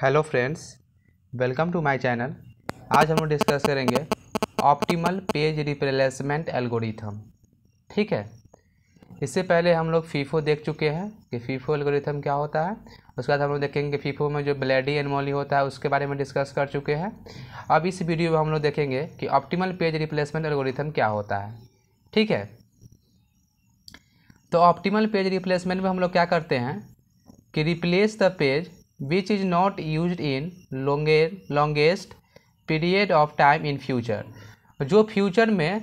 hello friends welcome to my channel आज हम लोग डिस्कस करेंगे ऑप्टिमल पेज रिप्लेसमेंट एल्गोरिथम ठीक है इससे पहले हम लोग फीफो देख चुके हैं कि फीफो एल्गोरिथम क्या होता है उसके बाद हम लोग देखेंगे फीफो में जो ब्लैडी एनमोली होता है उसके बारे में डिस्कस कर चुके हैं अब इस वीडियो में हम लोग देखेंगे कि ऑप्टिमल पेज रिप्लेसमेंट एल्गोरिथम क्या होता है ठीक है तो ऑप्टिमल पेज रिप्लेसमेंट में हम लोग क्या करते हैं कि replace the page which is not used in longer longest period of time in future जो future में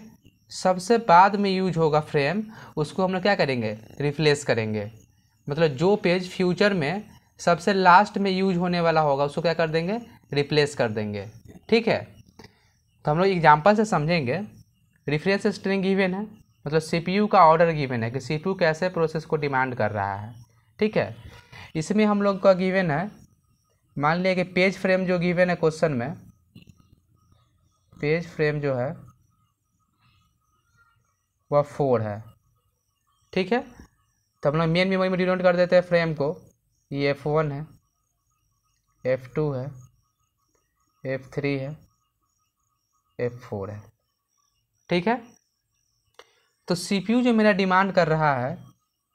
सबसे बाद में यूज होगा फ्रेम उसको हम लोग क्या करेंगे रिप्लेस करेंगे मतलब जो पेज फ्यूचर में सबसे लास्ट में यूज होने वाला होगा उसको क्या कर देंगे रिप्लेस कर देंगे ठीक है तो हम लोग एग्जाम्पल से समझेंगे रिफ्रेंस स्ट्रिंग गिवन है मतलब सीपीयू का ऑर्डर गिवन है कि सीपीयू कैसे प्रोसेस को डिमांड कर रहा है ठीक है इसमें हम लोग का गिवन है मान लिया कि पेज फ्रेम जो गिवन है क्वेश्चन में पेज फ्रेम जो है वह फोर है ठीक है तो हम लोग मेन मेमोरी में डिनोट कर देते हैं फ्रेम को ये एफ वन है एफ टू है एफ थ्री है एफ फोर है ठीक है तो सीपीयू जो मेरा डिमांड कर रहा है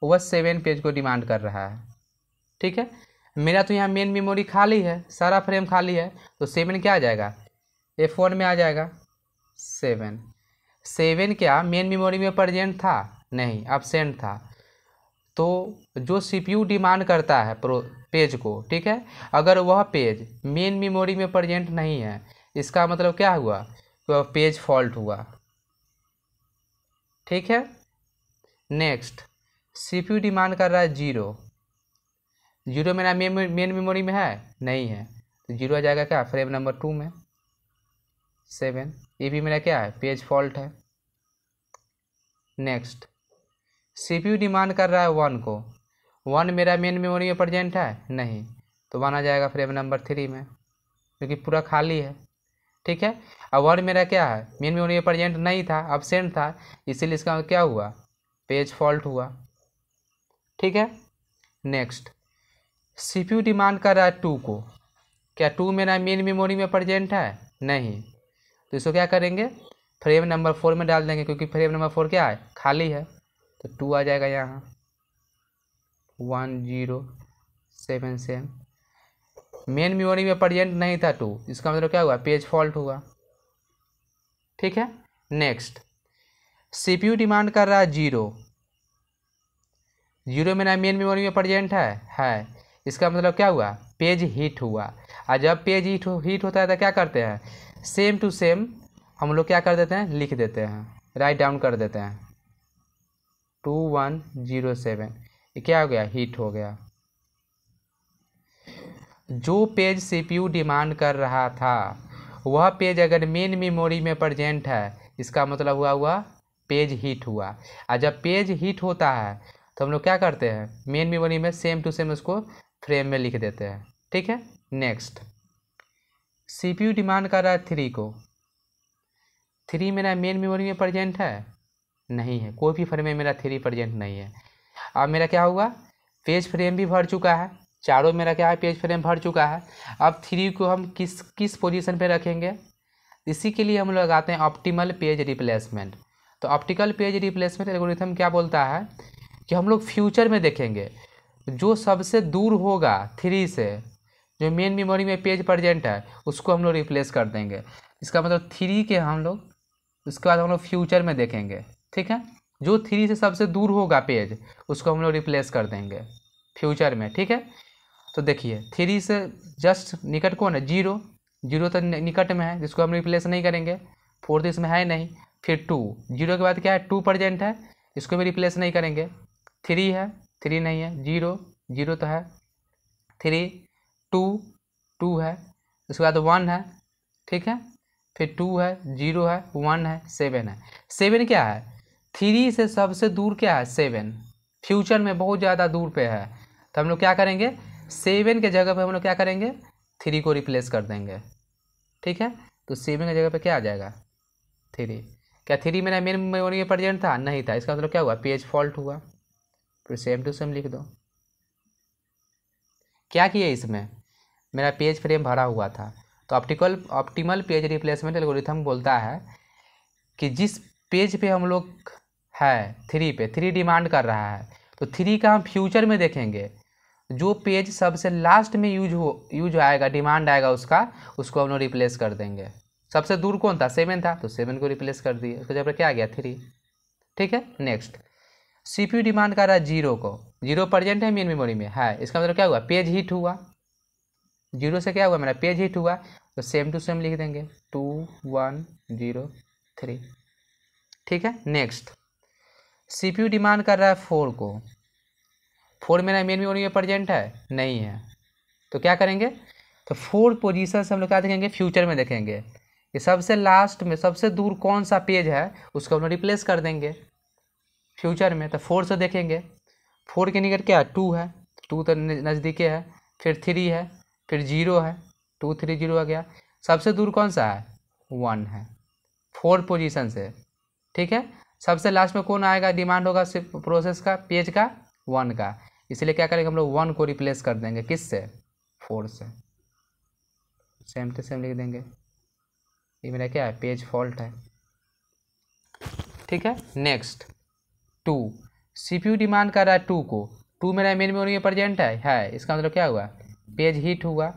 वह सेवन पेज को डिमांड कर रहा है ठीक है मेरा तो यहाँ मेन मेमोरी खाली है सारा फ्रेम खाली है तो सेवन क्या आ जाएगा एफ फोन में आ जाएगा सेवन सेवन क्या मेन मेमोरी में प्रजेंट था नहीं अबसेंट था तो जो सीपीयू डिमांड करता है प्रो पेज को ठीक है अगर वह पेज मेन मेमोरी में प्रजेंट नहीं है इसका मतलब क्या हुआ वह पेज फॉल्ट हुआ ठीक है नेक्स्ट सीपीयू डिमांड कर रहा है जीरो जीरो मेरा मेन मेमोरी में है नहीं है तो जीरो आ जाएगा क्या फ्रेम नंबर टू में सेवन ये भी मेरा क्या है पेज फॉल्ट है नेक्स्ट सीपीयू डिमांड कर रहा है वन को वन मेरा मेन मेमोरी में प्रजेंट है नहीं तो वन आ जाएगा फ्रेम नंबर थ्री में क्योंकि पूरा खाली है ठीक है अब वन मेरा क्या है मेन मेमोरी में प्रजेंट नहीं था अबसेंट था इसीलिए इसका क्या हुआ पेज फॉल्ट हुआ ठीक है नेक्स्ट सीपीयू डिमांड कर रहा है टू को क्या टू मेरा मेन मेमोरी में प्रजेंट है नहीं तो इसको क्या करेंगे फ्रेम नंबर फोर में डाल देंगे क्योंकि फ्रेम नंबर फोर क्या है खाली है तो टू आ जाएगा यहाँ one zero seven seven main memory में प्रजेंट नहीं था टू इसका मतलब क्या हुआ पेज फॉल्ट हुआ ठीक है नेक्स्ट सीपीयू डिमांड कर रहा है जीरो जीरो मेरा मेन मेमोरी में प्रजेंट है है इसका मतलब क्या हुआ पेज हीट हुआ और जब पेज हीट हीट होता है तो क्या करते हैं सेम टू सेम हम लोग क्या कर देते हैं लिख देते हैं राइट डाउन कर देते हैं टू वन जीरो सेवन ये क्या हो गया हीट हो गया जो पेज सीपीयू डिमांड कर रहा था वह पेज अगर मेन मेमोरी में प्रजेंट है इसका मतलब हुआ हुआ पेज हीट हुआ और जब पेज हीट होता है तो हम लोग क्या करते हैं मेन मेमोरी में सेम टू सेम उसको फ्रेम में लिख देते हैं ठीक है नेक्स्ट सीपीयू डिमांड कर रहा है थ्री को थ्री मेरा मेन मेमोरी में प्रजेंट है नहीं है कोई भी फ्रेम में मेरा थ्री प्रजेंट नहीं है अब मेरा क्या हुआ पेज फ्रेम भी भर चुका है चारों मेरा क्या है पेज फ्रेम भर चुका है अब थ्री को हम किस किस पोजीशन पे रखेंगे इसी के लिए हम लोग लगाते हैं ऑप्टिमल पेज रिप्लेसमेंट तो ऑप्टिकल पेज रिप्लेसमेंट एल्गोरिथम क्या बोलता है कि हम लोग फ्यूचर में देखेंगे जो सबसे दूर होगा थ्री से जो मेन मेमोरी में पेज प्रजेंट है उसको हम लोग रिप्लेस कर देंगे इसका मतलब थ्री के हम लोग उसके बाद हम लोग फ्यूचर में देखेंगे ठीक है जो थ्री से सबसे दूर होगा पेज उसको हम लोग रिप्लेस कर देंगे फ्यूचर में ठीक है तो देखिए थ्री से जस्ट निकट कौन है जीरो जीरो तो निकट में है जिसको हम रिप्लेस नहीं करेंगे फोर्थ इसमें है नहीं फिर टू जीरो के बाद क्या है टू प्रजेंट है इसको भी रिप्लेस नहीं करेंगे थ्री है थ्री नहीं है जीरो जीरो तो है थ्री टू टू है उसके बाद वन है ठीक है फिर टू है जीरो है वन है सेवन है सेवन क्या है थ्री से सबसे दूर क्या है सेवन फ्यूचर में बहुत ज़्यादा दूर पे है तो हम लोग क्या करेंगे सेवन के जगह पे हम लोग क्या करेंगे थ्री को रिप्लेस कर देंगे ठीक है तो सेवन के जगह पे क्या आ जाएगा थ्री क्या थ्री मेरा मेन मेमोरी में था नहीं था इसका मतलब क्या हुआ पेज फॉल्ट हुआ फिर सेम टू सेम लिख दो क्या किया इसमें मेरा पेज फ्रेम भरा हुआ था तो optical optimal page replacement algorithm बोलता है कि जिस पेज पे हम लोग है थ्री पे थ्री डिमांड कर रहा है तो थ्री का हम फ्यूचर में देखेंगे जो पेज सबसे लास्ट में यूज हो यूज आएगा डिमांड आएगा उसका उसको हम लोग रिप्लेस कर देंगे सबसे दूर कौन था सेवन था तो सेवन को रिप्लेस कर दिए उसके तो जब क्या आ गया थ्री ठीक है नेक्स्ट सीपीयू डिमांड कर रहा है जीरो को जीरो प्रजेंट है मेन मेमोरी में है हाँ, इसका मतलब क्या हुआ पेज हिट हुआ जीरो से क्या हुआ मेरा मतलब पेज हिट हुआ तो सेम टू सेम लिख देंगे टू वन जीरो थ्री ठीक है नेक्स्ट सीपीयू डिमांड कर रहा है फोर को फोर मेरा मेन मेमोरी में प्रजेंट है नहीं है तो क्या करेंगे तो फोर पोजिशन से हम लोग क्या देखेंगे फ्यूचर में देखेंगे कि सबसे लास्ट में सबसे दूर कौन सा पेज है उसको हम लोग रिप्लेस कर देंगे फ्यूचर में तो फोर से देखेंगे फोर के निकट क्या है टू है टू तो नज़दीके है फिर थ्री है फिर जीरो है टू थ्री जीरो आ गया सबसे दूर कौन सा है वन है फोर पोजीशन से ठीक है सबसे लास्ट में कौन आएगा डिमांड होगा सिर्फ प्रोसेस का पेज का वन का इसलिए क्या करेंगे हम लोग वन को रिप्लेस कर देंगे किस से फोर से सेम टू सेम लिख देंगे ये मेरा क्या है पेज फॉल्ट है ठीक है next two C P U demand कर रहा है टू को टू मेरा मेन मेमोरी में प्रजेंट है है इसका मतलब क्या हुआ पेज हिट हुआ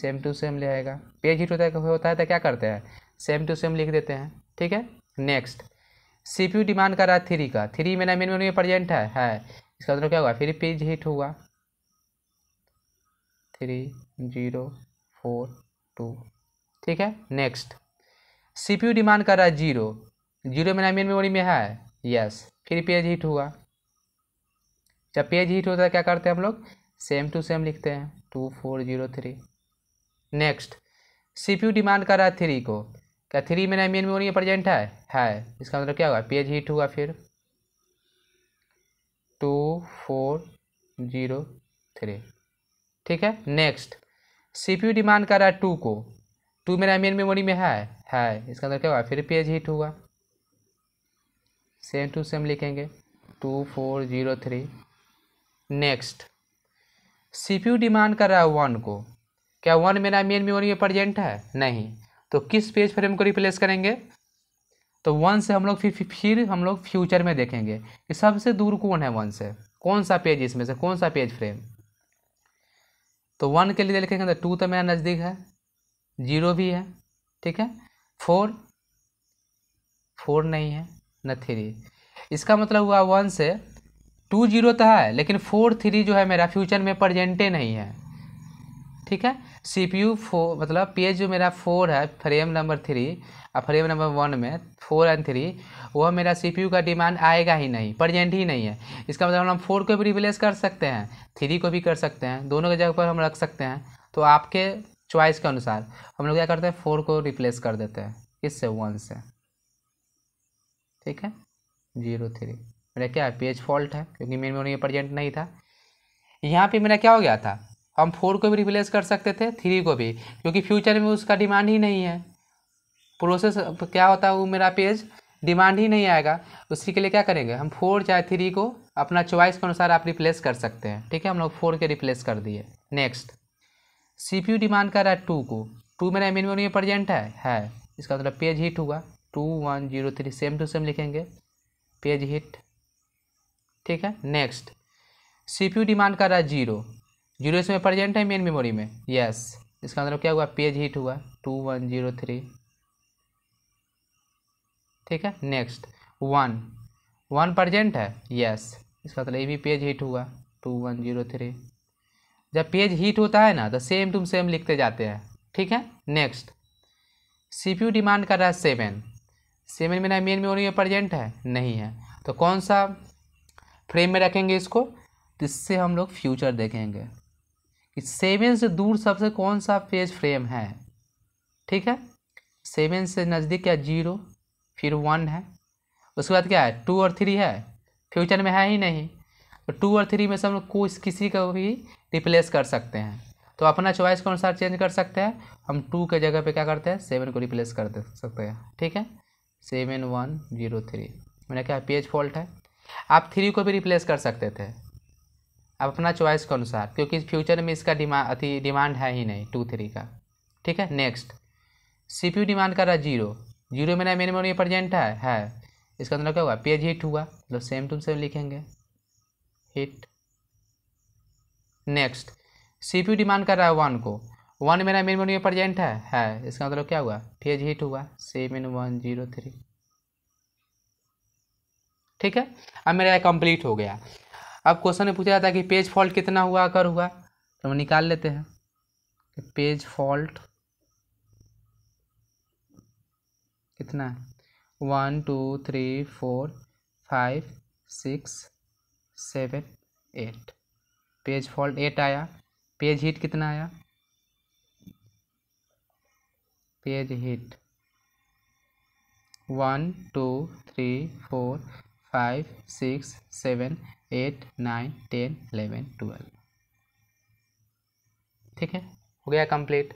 सेम टू सेम ले आएगा पेज हिट होता है होता है तो क्या करते हैं सेम टू सेम लिख देते हैं ठीक है next C P U demand कर रहा है थ्री का थ्री मेरा मेन मेमोरी में प्रजेंट है है इसका मतलब क्या हुआ फिर पेज हिट हुआ थ्री जीरो फोर टू ठीक है next C P U demand कर रहा है जीरो जीरो मेरा मेन मेमोरी में है यस फिर पेज हीट हुआ जब पेज हीट होता है क्या करते हैं हम लोग सेम टू सेम लिखते हैं two four zero three next CPU demand कर रहा है थ्री को क्या थ्री मेरा मेन मेमोरी प्रेजेंट प्रजेंट है है इसका मतलब क्या हुआ पेज हीट हुआ फिर टू फोर जीरो थ्री ठीक है नेक्स्ट सीपीयू डिमांड कर रहा है टू को टू मेरा मेन मेमोरी में है है इसका मतलब क्या हुआ फिर पेज हीट हुआ सेम टू सेम लिखेंगे two four zero three next C demand कर रहा है वन को क्या वन मेरा मेन मेमोरी में प्रजेंट है नहीं तो किस पेज फ्रेम को रिप्लेस करेंगे तो वन से हम लोग फिर फिर हम लोग फ्यूचर में देखेंगे कि सबसे दूर कौन है वन से कौन सा पेज इसमें से कौन सा पेज फ्रेम तो वन के लिए लिखेंगे तो टू तो मेरा नज़दीक है जीरो भी है ठीक है फोर फोर नहीं है न थ्री इसका मतलब हुआ वन से टू जीरो तो है लेकिन फोर थ्री जो है मेरा फ्यूचर में प्रजेंटे नहीं है ठीक है सी पी यू फोर मतलब पेज जो मेरा फोर है फ्रेम नंबर थ्री और फ्रेम नंबर वन में फोर एंड थ्री वह मेरा सी पी यू का डिमांड आएगा ही नहीं प्रजेंट ही नहीं है इसका मतलब हम फोर को भी रिप्लेस कर सकते हैं थ्री को भी कर सकते हैं दोनों के जगह पर हम रख सकते हैं तो आपके चॉइस के अनुसार हम लोग क्या करते हैं फोर को रिप्लेस कर देते हैं इससे वन से ठीक है जीरो थ्री मेरा क्या है पेज फॉल्ट है क्योंकि मेन मेमोरी में प्रजेंट नहीं था यहाँ पे मेरा क्या हो गया था हम फोर को भी रिप्लेस कर सकते थे थ्री को भी क्योंकि फ्यूचर में उसका डिमांड ही नहीं है प्रोसेस क्या होता है वो मेरा पेज डिमांड ही नहीं आएगा उसी के लिए क्या करेंगे हम फोर चाहे थ्री को अपना चॉइस के अनुसार आप रिप्लेस कर सकते हैं ठीक है हम लोग फोर के रिप्लेस कर दिए नेक्स्ट सी डिमांड कर रहा है टू को टू मेरा मेन मेमोरी में प्रजेंट है है इसका मतलब पेज हीट हुआ two one zero three same to same लिखेंगे पेज हिट ठीक है नेक्स्ट सीपीयू डिमांड कर रहा है जीरो जीरो इसमें प्रजेंट है मेन मेमोरी में यस इसका मतलब क्या हुआ पेज हिट हुआ टू वन जीरो थ्री ठीक है नेक्स्ट वन वन प्रजेंट है यस इसका मतलब ये भी पेज हिट हुआ टू वन जीरो थ्री जब पेज हिट होता है ना तो सेम टू सेम लिखते जाते हैं ठीक है नेक्स्ट सीपीयू डिमांड कर रहा है सेवन सेमेन में ना मेन में ओरियो प्रजेंट है नहीं है तो कौन सा फ्रेम में रखेंगे इसको जिससे हम लोग फ्यूचर देखेंगे कि सेवन से दूर सबसे कौन सा फेज फ्रेम है ठीक है सेवन से नज़दीक क्या जीरो फिर वन है उसके बाद क्या है टू और थ्री है फ्यूचर में है ही नहीं तो टू और थ्री में से हम लोग को किसी को भी रिप्लेस कर सकते हैं तो अपना चॉइस के अनुसार चेंज कर सकते हैं हम टू के जगह पे क्या करते हैं सेवन को रिप्लेस कर दे सकते हैं ठीक है सेवन वन जीरो थ्री मैंने क्या पेज फॉल्ट है आप थ्री को भी रिप्लेस कर सकते थे आप अपना चॉइस के अनुसार क्योंकि फ्यूचर में इसका डिमांड अति डिमांड है ही नहीं टू थ्री का ठीक है next C P U demand कर रहा है जीरो जीरो मेरा मेरे मोन प्रजेंट है है इसका अंदर मतलब क्या हुआ पेज हिट हुआ मतलब सेम टू सेम लिखेंगे hit next C P U demand कर रहा है वन को वन मेरा मेन मेन्यू में प्रजेंट है है इसका मतलब क्या हुआ पेज हिट हुआ सेवन वन जीरो थ्री ठीक है अब मेरा कंप्लीट हो गया अब क्वेश्चन में पूछा जाता है कि पेज फॉल्ट कितना हुआ कर हुआ तो हम निकाल लेते हैं पेज फॉल्ट कितना one two three four five six seven eight page fault eight आया पेज हिट कितना आया page hit one two three four five six seven eight nine ten eleven twelve ठीक है हो गया कंप्लीट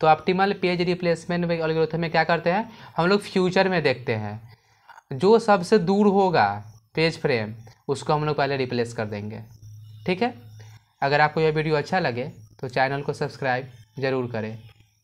तो ऑप्टिमल पेज रिप्लेसमेंट एल्गोरिथम में क्या करते हैं हम लोग फ्यूचर में देखते हैं जो सबसे दूर होगा पेज फ्रेम उसको हम लोग पहले रिप्लेस कर देंगे ठीक है अगर आपको यह वीडियो अच्छा लगे तो चैनल को सब्सक्राइब ज़रूर करें